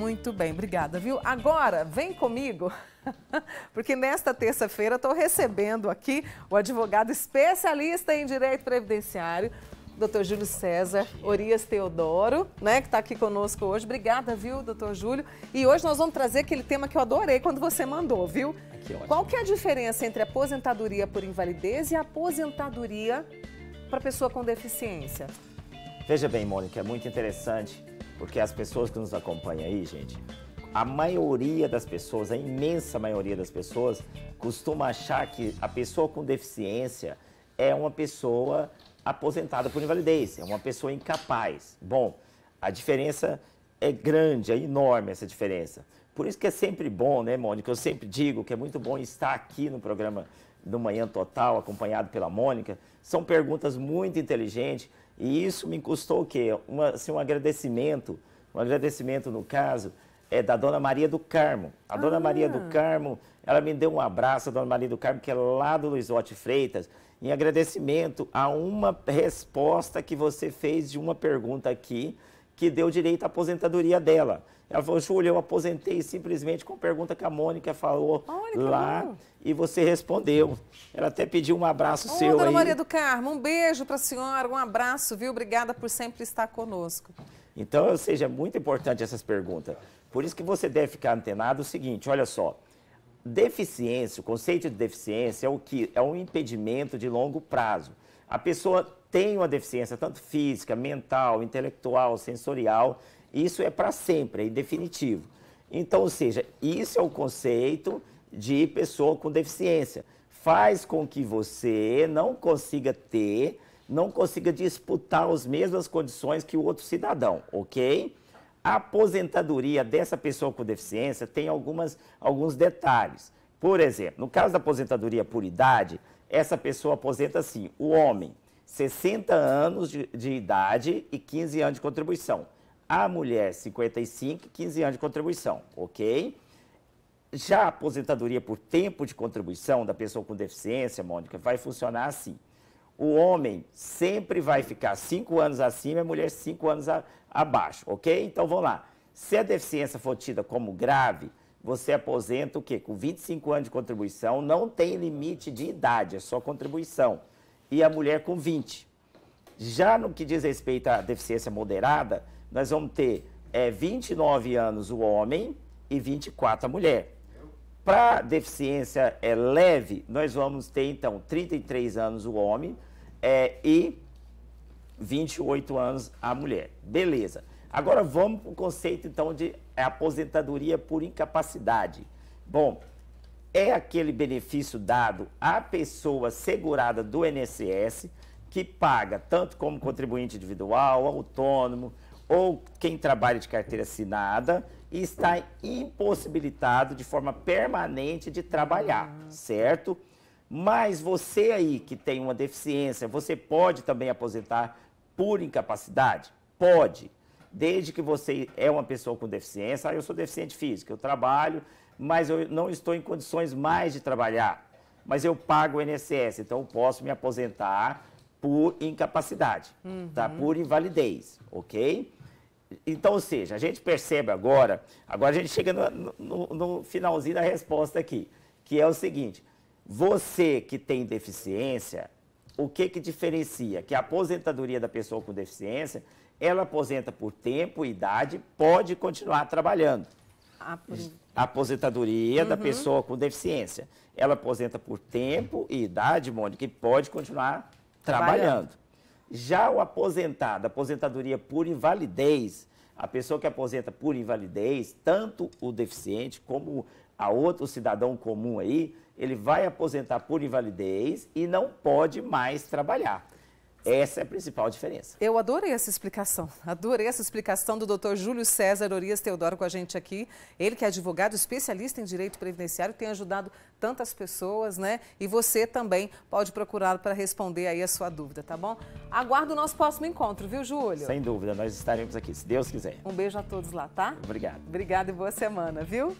Muito bem, obrigada, viu? Agora, vem comigo, porque nesta terça-feira estou recebendo aqui o advogado especialista em direito previdenciário, doutor Júlio César Orias Teodoro, né, que está aqui conosco hoje. Obrigada, viu, doutor Júlio? E hoje nós vamos trazer aquele tema que eu adorei quando você mandou, viu? Que Qual que é a diferença entre aposentadoria por invalidez e aposentadoria para pessoa com deficiência? Veja bem, Mônica, é muito interessante porque as pessoas que nos acompanham aí, gente, a maioria das pessoas, a imensa maioria das pessoas, costuma achar que a pessoa com deficiência é uma pessoa aposentada por invalidez, é uma pessoa incapaz. Bom, a diferença é grande, é enorme essa diferença. Por isso que é sempre bom, né, Mônica? Eu sempre digo que é muito bom estar aqui no programa do Manhã Total, acompanhado pela Mônica. São perguntas muito inteligentes e isso me custou o quê? Uma, assim, um agradecimento, um agradecimento no caso, é da Dona Maria do Carmo. A ah. Dona Maria do Carmo, ela me deu um abraço, a Dona Maria do Carmo, que é lá do Luiz Freitas, em agradecimento a uma resposta que você fez de uma pergunta aqui, que deu direito à aposentadoria dela. Ela falou, Júlia, eu aposentei simplesmente com a pergunta que a Mônica falou Mônica lá e você respondeu. Ela até pediu um abraço oh, seu dona aí. Maria do Carmo, um beijo para a senhora, um abraço, viu? Obrigada por sempre estar conosco. Então, ou seja, é muito importante essas perguntas. Por isso que você deve ficar antenado o seguinte, olha só. Deficiência, o conceito de deficiência é o que é um impedimento de longo prazo a pessoa tem uma deficiência tanto física, mental, intelectual, sensorial, isso é para sempre, é definitivo. Então, ou seja, isso é o conceito de pessoa com deficiência. Faz com que você não consiga ter, não consiga disputar as mesmas condições que o outro cidadão, ok? A aposentadoria dessa pessoa com deficiência tem algumas, alguns detalhes. Por exemplo, no caso da aposentadoria por idade, essa pessoa aposenta assim: o homem, 60 anos de, de idade e 15 anos de contribuição. A mulher, 55 e 15 anos de contribuição, ok? Já a aposentadoria por tempo de contribuição da pessoa com deficiência, Mônica, vai funcionar assim. O homem sempre vai ficar 5 anos acima e a mulher 5 anos a, abaixo, ok? Então vamos lá. Se a deficiência for tida como grave, você aposenta o quê? Com 25 anos de contribuição, não tem limite de idade, é só contribuição. E a mulher com 20. Já no que diz respeito à deficiência moderada, nós vamos ter é, 29 anos o homem e 24 a mulher. Para deficiência é, leve, nós vamos ter então 33 anos o homem é, e 28 anos a mulher. Beleza. Agora vamos para o conceito, então, de aposentadoria por incapacidade. Bom, é aquele benefício dado à pessoa segurada do INSS que paga tanto como contribuinte individual, autônomo ou quem trabalha de carteira assinada e está impossibilitado de forma permanente de trabalhar, certo? Mas você aí que tem uma deficiência, você pode também aposentar por incapacidade? Pode desde que você é uma pessoa com deficiência, ah, eu sou deficiente físico, eu trabalho, mas eu não estou em condições mais de trabalhar, mas eu pago o INSS, então eu posso me aposentar por incapacidade, tá? uhum. tá? Por invalidez, ok? Então, ou seja, a gente percebe agora, agora a gente chega no, no, no finalzinho da resposta aqui, que é o seguinte, você que tem deficiência, o que que diferencia? Que a aposentadoria da pessoa com deficiência ela aposenta por tempo, e idade, pode continuar trabalhando. Apos... Ah, aposentadoria uhum. da pessoa com deficiência. Ela aposenta por tempo e idade, Mônica, e pode continuar trabalhando. trabalhando. Já o aposentado, aposentadoria por invalidez, a pessoa que aposenta por invalidez, tanto o deficiente como a outro cidadão comum aí, ele vai aposentar por invalidez e não pode mais trabalhar. Essa é a principal diferença. Eu adorei essa explicação. Adorei essa explicação do Dr. Júlio César Orias Teodoro com a gente aqui. Ele que é advogado, especialista em direito previdenciário, tem ajudado tantas pessoas, né? E você também pode procurá-lo para responder aí a sua dúvida, tá bom? Aguardo o nosso próximo encontro, viu, Júlio? Sem dúvida, nós estaremos aqui, se Deus quiser. Um beijo a todos lá, tá? Obrigado. Obrigado e boa semana, viu?